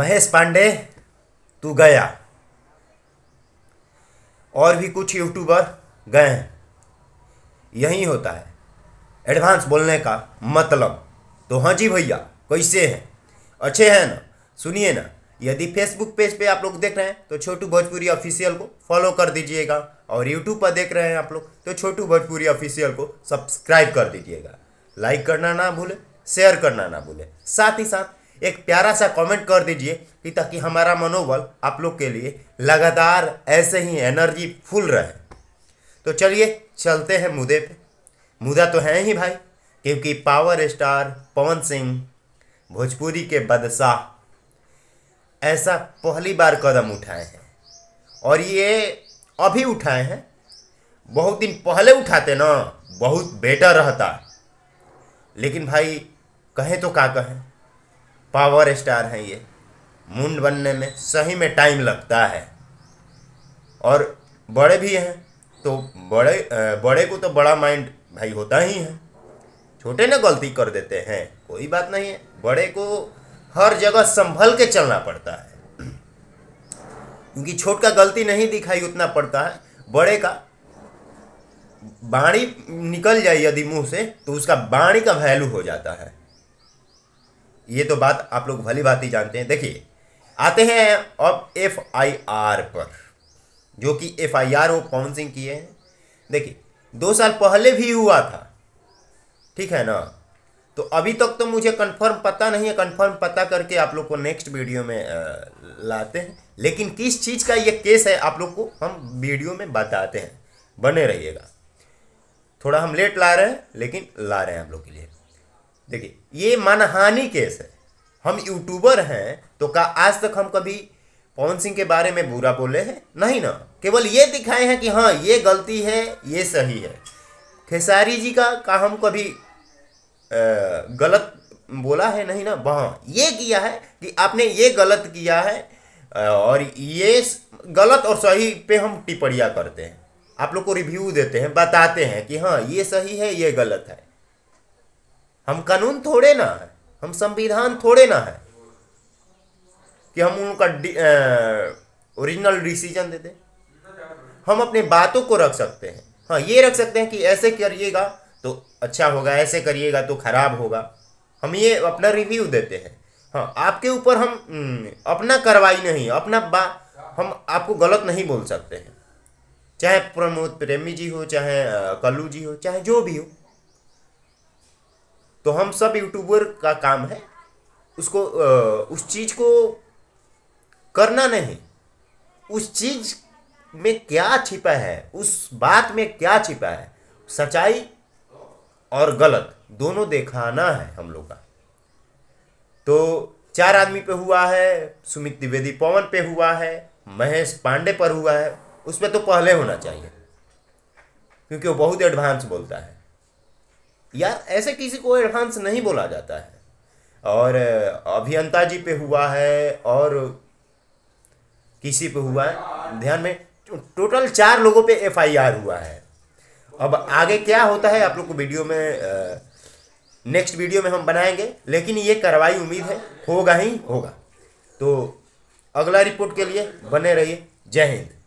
महेश पांडे तू गया और भी कुछ यूट्यूबर गए हैं यही होता है एडवांस बोलने का मतलब तो हाँ जी भैया कैसे हैं अच्छे हैं ना सुनिए ना यदि फेसबुक पेज पे आप लोग देख रहे हैं तो छोटू भोजपुरी ऑफिशियल को फॉलो कर दीजिएगा और यूट्यूब पर देख रहे हैं आप लोग तो छोटू भोजपुरी ऑफिशियल को सब्सक्राइब कर दीजिएगा लाइक करना ना भूले शेयर करना ना भूले साथ ही साथ एक प्यारा सा कमेंट कर दीजिए कि ताकि हमारा मनोबल आप लोग के लिए लगातार ऐसे ही एनर्जी फुल रहे तो चलिए चलते हैं मुद्दे पे मुद्दा तो है ही भाई क्योंकि पावर स्टार पवन सिंह भोजपुरी के बदशाह ऐसा पहली बार कदम उठाए हैं और ये अभी उठाए हैं बहुत दिन पहले उठाते ना बहुत बेटर रहता लेकिन भाई कहें तो क्या कहें पावर स्टार हैं ये मून बनने में सही में टाइम लगता है और बड़े भी हैं तो बड़े बड़े को तो बड़ा माइंड भाई होता ही है छोटे ना गलती कर देते हैं कोई बात नहीं है बड़े को हर जगह संभल के चलना पड़ता है क्योंकि छोट का गलती नहीं दिखाई उतना पड़ता है बड़े का बाणी निकल जाए यदि मुंह से तो उसका बाणी का वैल्यू हो जाता है ये तो बात आप लोग भली भांति जानते हैं देखिए आते हैं अब एफ आई आर पर जो कि एफ आई आर वो पवन सिंह किए हैं देखिए दो साल पहले भी हुआ था ठीक है ना तो अभी तक तो मुझे कंफर्म पता नहीं है कंफर्म पता करके आप लोग को नेक्स्ट वीडियो में लाते हैं लेकिन किस चीज़ का ये केस है आप लोग को हम वीडियो में बताते हैं बने रहिएगा थोड़ा हम लेट ला रहे हैं लेकिन ला रहे हैं आप लोग के लिए देखिए ये मानहानि केस है हम यूट्यूबर हैं तो का आज तक हम कभी पवन सिंह के बारे में बुरा बोले हैं नहीं ना केवल ये दिखाए हैं कि हाँ ये गलती है ये सही है खेसारी जी का का हम कभी आ, गलत बोला है नहीं ना वहाँ ये किया है कि आपने ये गलत किया है और ये गलत और सही पे हम टिप्पणियाँ करते हैं आप लोग को रिव्यू देते हैं बताते हैं कि हाँ ये सही है ये गलत है हम कानून थोड़े ना है हम संविधान थोड़े ना है कि हम उनका ओरिजिनल डिसीजन दे दें हम अपने बातों को रख सकते हैं हाँ ये रख सकते हैं कि ऐसे करिएगा तो अच्छा होगा ऐसे करिएगा तो खराब होगा हम ये अपना रिव्यू देते हैं हाँ आपके ऊपर हम हम्म, अपना कार्रवाई नहीं अपना बा हम आपको गलत नहीं बोल सकते हैं चाहे प्रमोद प्रेमी जी हो चाहे कल्लू जी हो चाहे जो भी हो तो हम सब यूट्यूबर का काम है उसको उस चीज़ को करना नहीं उस चीज़ में क्या छिपा है उस बात में क्या छिपा है सच्चाई और गलत दोनों देखाना है हम लोग का तो चार आदमी पे हुआ है सुमित द्विवेदी पवन पे हुआ है महेश पांडे पर हुआ है उसमें तो पहले होना चाहिए क्योंकि वो बहुत एडवांस बोलता है यार ऐसे किसी को एडवांस नहीं बोला जाता है और अभियंता जी पे हुआ है और किसी पे हुआ है ध्यान में टोटल चार लोगों पे एफआईआर हुआ है अब आगे क्या होता है आप लोग को वीडियो में नेक्स्ट वीडियो में हम बनाएंगे लेकिन ये कार्रवाई उम्मीद है होगा ही होगा तो अगला रिपोर्ट के लिए बने रहिए जय हिंद